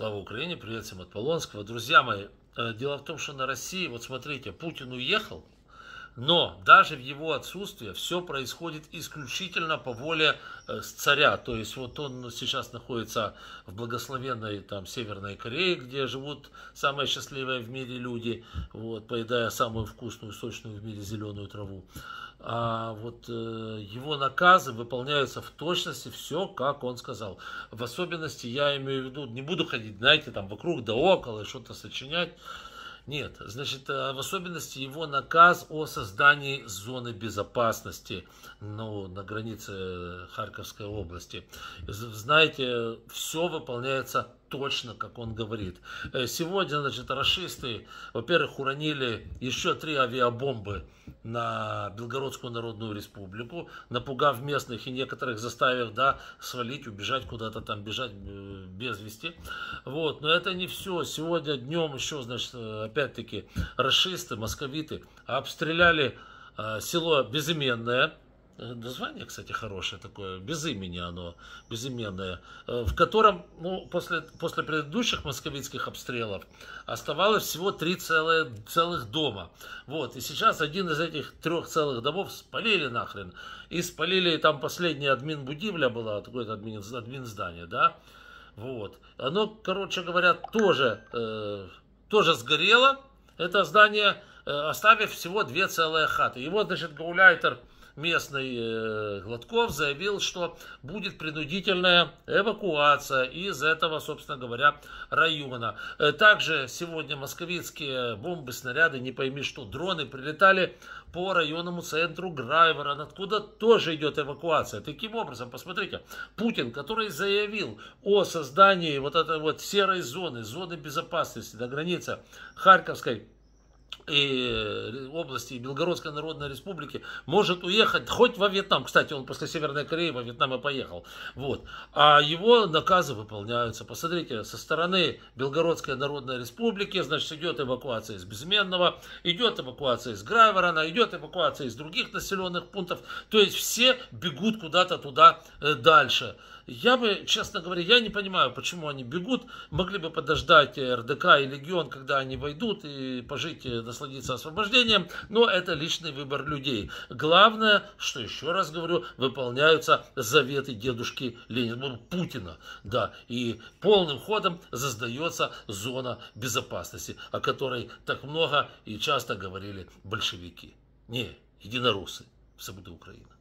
Слава Украине, привет всем от Полонского. Друзья мои, э, дело в том, что на России, вот смотрите, Путин уехал, но даже в его отсутствии все происходит исключительно по воле э, царя. То есть вот он сейчас находится в благословенной там, Северной Корее, где живут самые счастливые в мире люди, вот, поедая самую вкусную, сочную в мире зеленую траву. А вот э, его наказы выполняются в точности все, как он сказал. В особенности я имею в виду, не буду ходить, знаете, там вокруг да около, и что-то сочинять. Нет, значит, э, в особенности его наказ о создании зоны безопасности ну, на границе э, Харьковской области. Знаете, все выполняется точно, как он говорит. Э, сегодня, значит, расисты, во-первых, уронили еще три авиабомбы на Белгородскую Народную Республику, напугав местных и некоторых заставив, да, свалить, убежать куда-то там, бежать э, без вести. Вот, но это не все. Сегодня днем еще, значит, опять-таки, расисты, московиты обстреляли э, село Безыменное, Э, название, кстати, хорошее такое, без имени оно, безымянное, э, в котором ну, после, после предыдущих московицких обстрелов оставалось всего три целые, целых дома. Вот, и сейчас один из этих трех целых домов спалили нахрен. И спалили, там последняя админ будивля была, такое-то админ, админ здание, да? Вот. Оно, короче говоря, тоже, э, тоже сгорело, это здание, э, оставив всего две целые хаты. Его, значит, гауляйтер местный э, Гладков заявил, что будет принудительная эвакуация из этого, собственно говоря, района. Э, также сегодня московицкие бомбы, снаряды, не пойми что, дроны прилетали по районному центру Грайвера, откуда тоже идет эвакуация. Таким образом, посмотрите, Путин, который заявил о создании вот этой вот серой зоны, зоны безопасности на границе Харьковской и э, области Белгородской Народной Республики может уехать хоть во Вьетнам. Кстати, он после Северной Кореи во Вьетнам и поехал. Вот. А его наказы выполняются. Посмотрите, со стороны Белгородской Народной Республики, значит, идет эвакуация из Безменного, идет эвакуация из Грайворона, идет эвакуация из других населенных пунктов. То есть все бегут куда-то туда э, дальше. Я бы, честно говоря, я не понимаю, почему они бегут. Могли бы подождать э, РДК и Легион, когда они войдут и пожить насладиться освобождением, но это личный выбор людей. Главное, что еще раз говорю, выполняются заветы дедушки Ленина, ну, Путина, да, и полным ходом создается зона безопасности, о которой так много и часто говорили большевики. Не, единорусы все событии Украина.